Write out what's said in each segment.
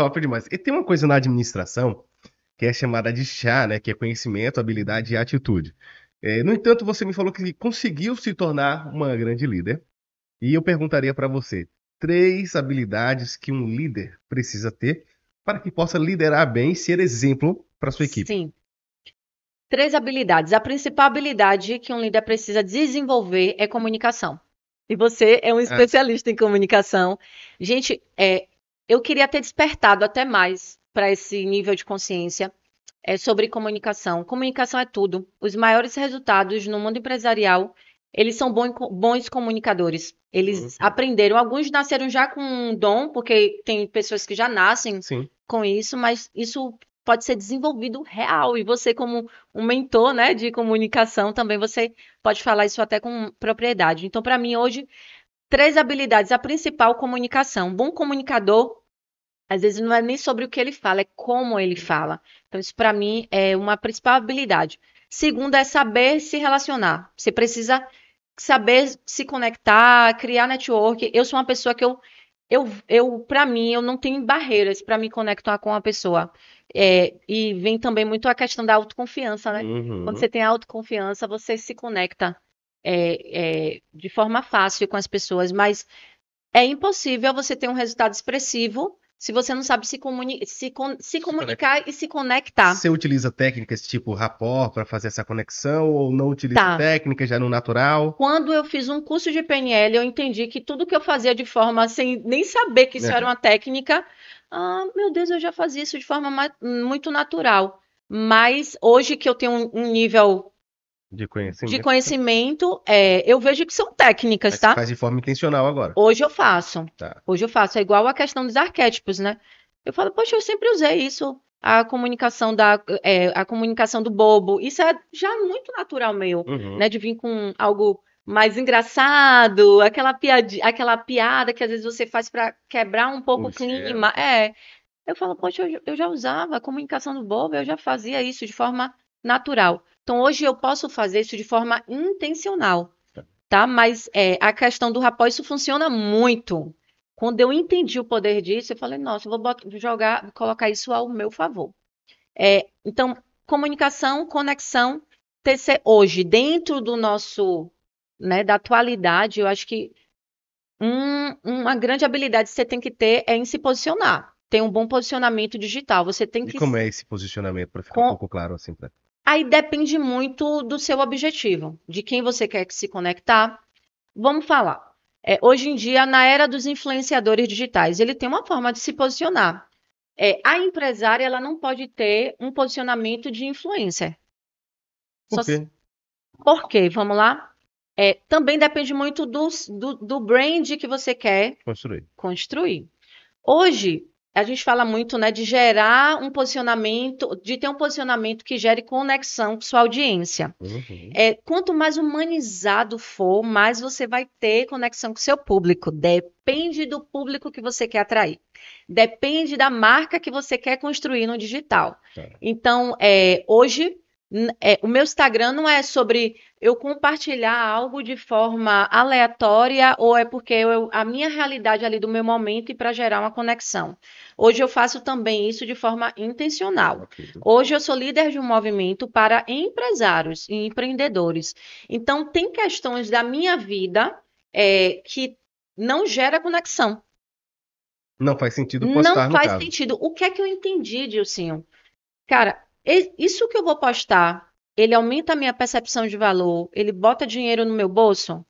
Top demais. E tem uma coisa na administração que é chamada de chá, né? Que é conhecimento, habilidade e atitude. É, no entanto, você me falou que conseguiu se tornar uma grande líder. E eu perguntaria para você três habilidades que um líder precisa ter para que possa liderar bem e ser exemplo para sua equipe. Sim. Três habilidades. A principal habilidade que um líder precisa desenvolver é comunicação. E você é um ah. especialista em comunicação. Gente, é, eu queria ter despertado até mais para esse nível de consciência é, sobre comunicação. Comunicação é tudo. Os maiores resultados no mundo empresarial, eles são bons comunicadores. Eles uhum. aprenderam. Alguns nasceram já com um dom, porque tem pessoas que já nascem Sim. com isso, mas isso pode ser desenvolvido real. E você, como um mentor né, de comunicação, também você pode falar isso até com propriedade. Então, para mim, hoje, três habilidades. A principal, comunicação. bom comunicador às vezes não é nem sobre o que ele fala, é como ele fala. Então, isso para mim é uma principal habilidade. Segunda é saber se relacionar. Você precisa saber se conectar, criar network. Eu sou uma pessoa que eu eu, eu para mim, eu não tenho barreiras para me conectar com uma pessoa. É, e vem também muito a questão da autoconfiança, né? Uhum. Quando você tem autoconfiança, você se conecta é, é, de forma fácil com as pessoas, mas é impossível você ter um resultado expressivo se você não sabe se, comuni se, con se comunicar e se conectar. Você utiliza técnicas tipo rapport para fazer essa conexão ou não utiliza tá. técnicas já é no natural? Quando eu fiz um curso de PNL, eu entendi que tudo que eu fazia de forma sem nem saber que isso é. era uma técnica, ah, meu Deus, eu já fazia isso de forma muito natural. Mas hoje que eu tenho um nível de conhecimento. De conhecimento, é, eu vejo que são técnicas, Mas tá? Você faz de forma intencional agora. Hoje eu faço. Tá. Hoje eu faço. É igual a questão dos arquétipos, né? Eu falo, poxa, eu sempre usei isso. A comunicação da é, a comunicação do bobo. Isso é já muito natural meu, uhum. né? De vir com algo mais engraçado, aquela, piadi, aquela piada que às vezes você faz para quebrar um pouco o clima. É. é. Eu falo, poxa, eu, eu já usava a comunicação do bobo, eu já fazia isso de forma natural. Então, hoje eu posso fazer isso de forma intencional, tá? Mas é, a questão do rapó, isso funciona muito. Quando eu entendi o poder disso, eu falei, nossa, eu vou jogar, colocar isso ao meu favor. É, então, comunicação, conexão, tecer hoje, dentro do nosso, né, da atualidade, eu acho que um, uma grande habilidade que você tem que ter é em se posicionar. Tem um bom posicionamento digital. Você tem e que. como é esse posicionamento, para ficar Com... um pouco claro assim? Pra... Aí depende muito do seu objetivo, de quem você quer que se conectar. Vamos falar. É, hoje em dia, na era dos influenciadores digitais, ele tem uma forma de se posicionar. É, a empresária ela não pode ter um posicionamento de influencer. Por quê? Só... Por quê? Vamos lá? É, também depende muito do, do, do brand que você quer construir. construir. Hoje, a gente fala muito né, de gerar um posicionamento, de ter um posicionamento que gere conexão com sua audiência. Uhum. É, quanto mais humanizado for, mais você vai ter conexão com seu público. Depende do público que você quer atrair. Depende da marca que você quer construir no digital. Tá. Então, é, hoje é, o meu Instagram não é sobre eu compartilhar algo de forma aleatória ou é porque eu, a minha realidade ali do meu momento e para gerar uma conexão. Hoje eu faço também isso de forma intencional. Hoje eu sou líder de um movimento para empresários e empreendedores. Então tem questões da minha vida é, que não gera conexão. Não faz sentido postar. Não faz sentido. O que é que eu entendi, Dilcinho? Cara, isso que eu vou postar, ele aumenta a minha percepção de valor, ele bota dinheiro no meu bolso,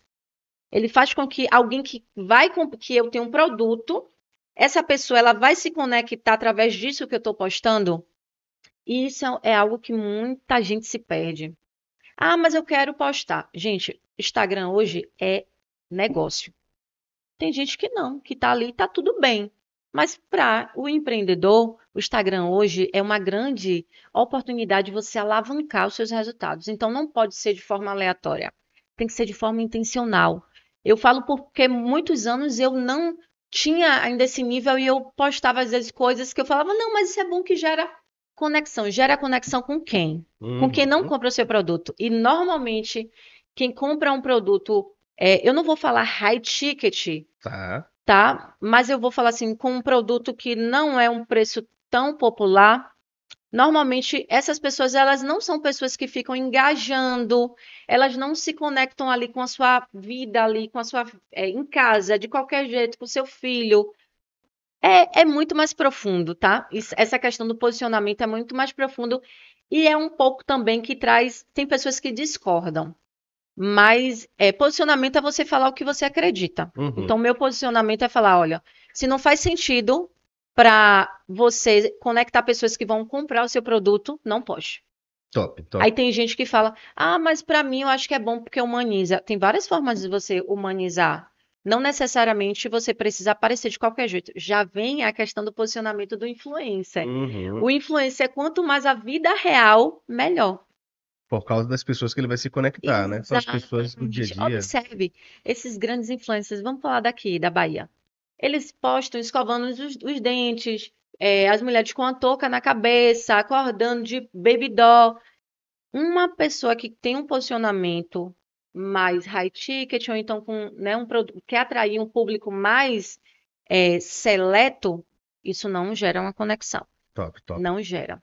ele faz com que alguém que vai que eu tenho um produto, essa pessoa ela vai se conectar através disso que eu estou postando. isso é algo que muita gente se perde. Ah, mas eu quero postar. Gente, Instagram hoje é negócio. Tem gente que não, que está ali, está tudo bem. Mas para o empreendedor, o Instagram hoje é uma grande oportunidade de você alavancar os seus resultados. Então, não pode ser de forma aleatória, tem que ser de forma intencional. Eu falo porque muitos anos eu não tinha ainda esse nível e eu postava às vezes coisas que eu falava, não, mas isso é bom que gera conexão. Gera conexão com quem? Uhum. Com quem não uhum. compra o seu produto. E normalmente, quem compra um produto, é, eu não vou falar high ticket, tá. tá? Mas eu vou falar assim, com um produto que não é um preço tão popular, normalmente essas pessoas elas não são pessoas que ficam engajando, elas não se conectam ali com a sua vida ali, com a sua é, em casa, de qualquer jeito, com o seu filho. É, é muito mais profundo, tá? Isso, essa questão do posicionamento é muito mais profundo e é um pouco também que traz. Tem pessoas que discordam, mas é, posicionamento é você falar o que você acredita. Uhum. Então, meu posicionamento é falar: olha, se não faz sentido, para você conectar pessoas que vão comprar o seu produto, não pode. Top, top. Aí tem gente que fala: "Ah, mas para mim eu acho que é bom porque humaniza". Tem várias formas de você humanizar. Não necessariamente você precisa aparecer de qualquer jeito. Já vem a questão do posicionamento do influencer. Uhum. O influencer, quanto mais a vida real, melhor. Por causa das pessoas que ele vai se conectar, Exatamente. né? São as pessoas do dia a dia. Observe, esses grandes influencers, vamos falar daqui, da Bahia eles postam escovando os, os dentes, é, as mulheres com a touca na cabeça, acordando de baby doll. Uma pessoa que tem um posicionamento mais high ticket, ou então com né, um produto que atrair um público mais é, seleto, isso não gera uma conexão. Top, top. Não gera.